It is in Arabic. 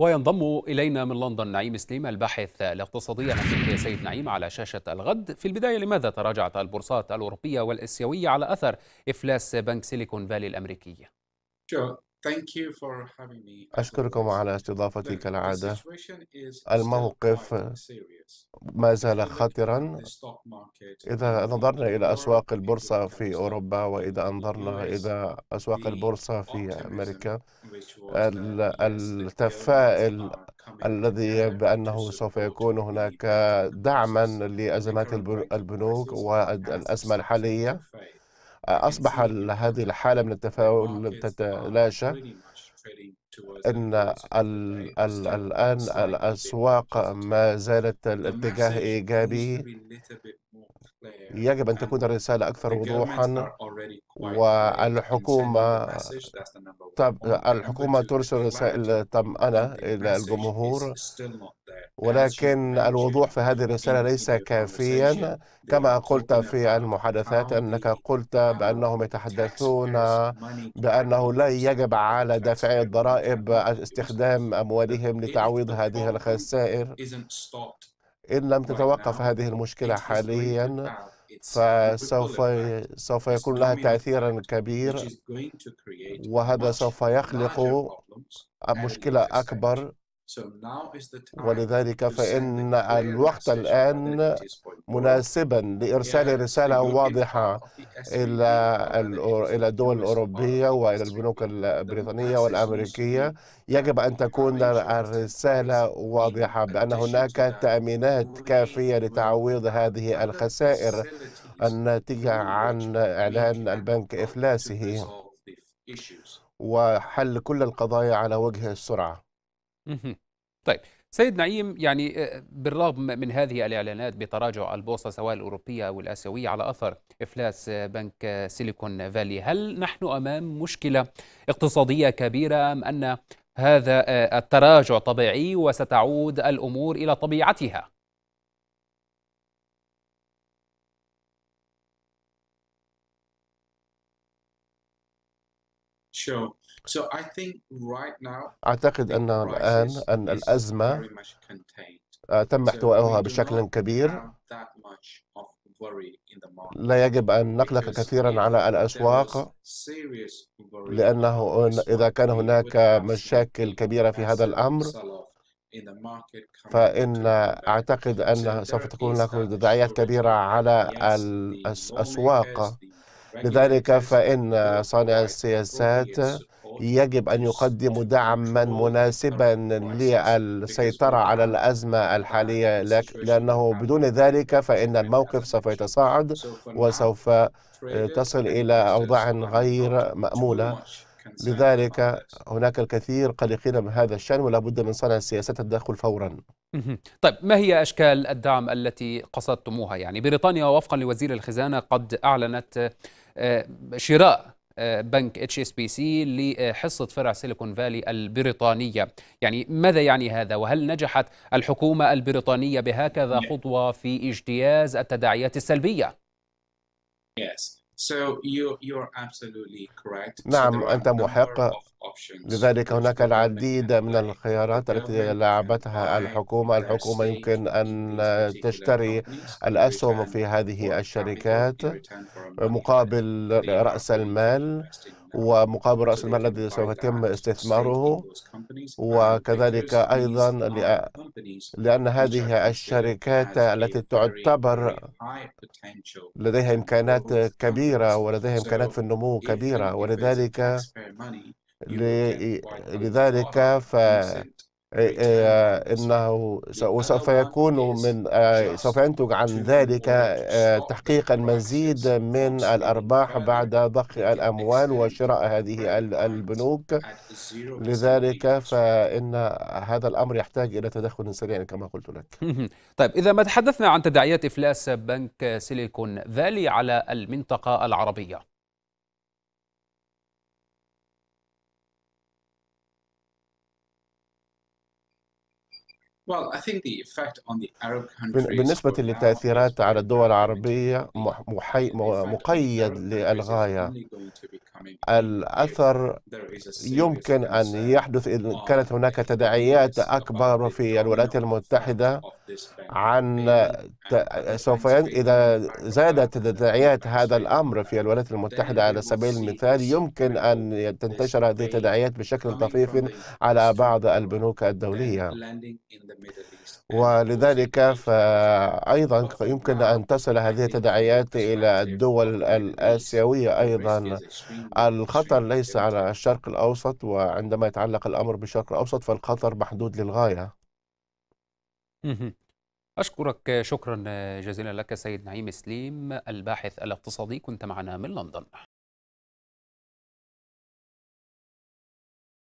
وينضم إلينا من لندن نعيم سليم الباحث الاقتصادي يا سيد نعيم على شاشة الغد في البداية لماذا تراجعت البورصات الأوروبية والأسيوية على أثر إفلاس بنك سيليكون فالي الأمريكية؟ أشكركم على استضافتي كالعادة الموقف ما زال خطرا إذا نظرنا إلى أسواق البورصة في أوروبا وإذا أنظرنا إلى أسواق البورصة في أمريكا التفائل الذي بأنه سوف يكون هناك دعما لأزمات البنوك والأزمة الحالية أصبح هذه الحالة من التفاؤل آه، آه، تتلاشى أن الآن الأسواق ما زالت الاتجاه إيجابي يجب أن تكون الرسالة أكثر وضوحا والحكومة الحكومة ترسل رسائل طمأنة إلى الجمهور ولكن الوضوح في هذه الرسالة ليس كافيا كما قلت في المحادثات أنك قلت بأنهم يتحدثون بأنه لا يجب على دافعي الضرائب استخدام أموالهم لتعويض هذه الخسائر إن لم تتوقف هذه المشكلة حاليا فسوف سوف يكون لها تأثيرا كبير وهذا سوف يخلق مشكلة أكبر ولذلك فإن الوقت الآن مناسبا لإرسال رسالة واضحة إلى إلى الدول الأوروبية uh, وإلى البنوك البريطانية والأمريكية يجب أن تكون الرسالة واضحة بأن هناك تأمينات كافية لتعويض هذه الخسائر الناتجة عن إعلان البنك إفلاسه وحل كل القضايا على وجه السرعة طيب سيد نعيم يعني آه، بالرغم من هذه الإعلانات بتراجع البورصة سواء الأوروبية أو الآسيوية على أثر إفلاس بنك سيليكون فالي هل نحن أمام مشكلة اقتصادية كبيرة أم أن هذا آه، التراجع طبيعي وستعود الأمور إلى طبيعتها؟ أعتقد أن الآن أن الأزمة آه، تم احتوائها بشكل كبير لا يجب أن نقلق كثيرا على الأسواق لأنه إذا كان هناك مشاكل كبيرة في هذا الأمر فإن أعتقد أن سوف تكون هناك تداعيات كبيرة على الأسواق لذلك فإن صانع السياسات يجب أن يقدم دعما مناسبا للسيطرة على الأزمة الحالية لأنه بدون ذلك فإن الموقف سوف يتصاعد وسوف تصل إلى أوضاع غير مأمولة لذلك هناك الكثير قلقين من هذا الشأن ولا بد من صنع سياسات التدخل فورا طيب ما هي أشكال الدعم التي قصدتموها يعني بريطانيا وفقا لوزير الخزانة قد أعلنت شراء آه، بنك اتش اس بي سي لحصه فرع سيليكون فالي البريطانيه، يعني ماذا يعني هذا؟ وهل نجحت الحكومه البريطانيه بهكذا نعم. خطوه في اجتياز التداعيات السلبيه؟ Yes. نعم أنت محق لذلك هناك العديد من الخيارات التي لعبتها الحكومة الحكومة يمكن أن تشتري الأسهم في هذه الشركات مقابل رأس المال ومقابل رأس المال الذي سوف يتم استثماره وكذلك أيضا لأن هذه الشركات التي تعتبر لديها إمكانات كبيرة ولديها إمكانات في النمو كبيرة ولذلك لذلك ف إيه، إيه، آه، انه وسوف يكون من آه، سوف ينتج عن ذلك آه، تحقيقا مزيد من الارباح بعد ضخ الاموال وشراء هذه البنوك لذلك فان هذا الامر يحتاج الى تدخل سريع كما قلت لك طيب اذا ما تحدثنا عن تداعيات افلاس بنك سيليكون فالي على المنطقه العربيه بالنسبة للتأثيرات على الدول العربية مقيد للغاية الأثر يمكن أن يحدث إن كانت هناك تداعيات أكبر في الولايات المتحدة عن سوف إذا زادت تداعيات هذا الأمر في الولايات المتحدة على سبيل المثال يمكن أن تنتشر هذه التداعيات بشكل طفيف على بعض البنوك الدولية ولذلك فأيضا يمكن أن تصل هذه التداعيات إلى الدول الآسيوية أيضا الخطر ليس على الشرق الأوسط وعندما يتعلق الأمر بالشرق الأوسط فالخطر محدود للغاية أشكرك شكرا جزيلا لك سيد نعيم سليم الباحث الاقتصادي كنت معنا من لندن